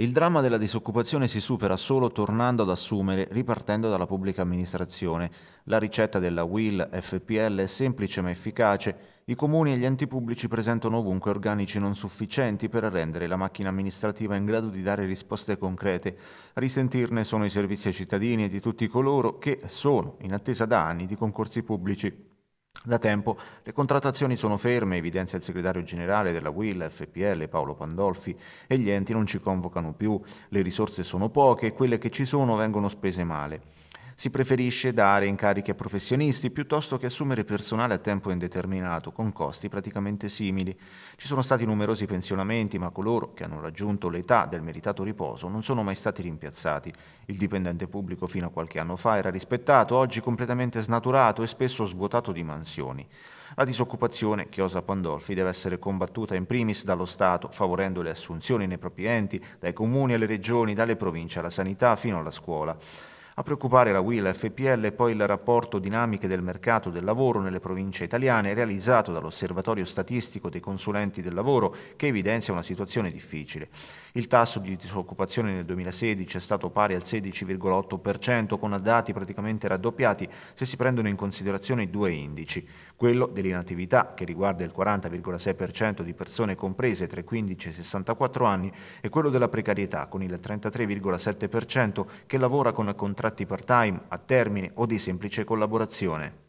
Il dramma della disoccupazione si supera solo tornando ad assumere, ripartendo dalla pubblica amministrazione. La ricetta della WIL FPL è semplice ma efficace. I comuni e gli enti pubblici presentano ovunque organici non sufficienti per rendere la macchina amministrativa in grado di dare risposte concrete. A risentirne sono i servizi ai cittadini e di tutti coloro che sono in attesa da anni di concorsi pubblici. Da tempo le contrattazioni sono ferme, evidenzia il segretario generale della UIL, FPL, Paolo Pandolfi, e gli enti non ci convocano più, le risorse sono poche e quelle che ci sono vengono spese male. Si preferisce dare incarichi a professionisti piuttosto che assumere personale a tempo indeterminato, con costi praticamente simili. Ci sono stati numerosi pensionamenti, ma coloro che hanno raggiunto l'età del meritato riposo non sono mai stati rimpiazzati. Il dipendente pubblico fino a qualche anno fa era rispettato, oggi completamente snaturato e spesso svuotato di mansioni. La disoccupazione, chiosa Pandolfi, deve essere combattuta in primis dallo Stato, favorendo le assunzioni nei propri enti, dai comuni alle regioni, dalle province alla sanità fino alla scuola. A preoccupare la WIL FPL è poi il rapporto dinamiche del mercato del lavoro nelle province italiane realizzato dall'Osservatorio Statistico dei Consulenti del Lavoro che evidenzia una situazione difficile. Il tasso di disoccupazione nel 2016 è stato pari al 16,8% con dati praticamente raddoppiati se si prendono in considerazione due indici, quello dell'inattività che riguarda il 40,6% di persone comprese tra i 15 e i 64 anni e quello della precarietà con il 33,7% che lavora con contratti contratti part-time a termine o di semplice collaborazione.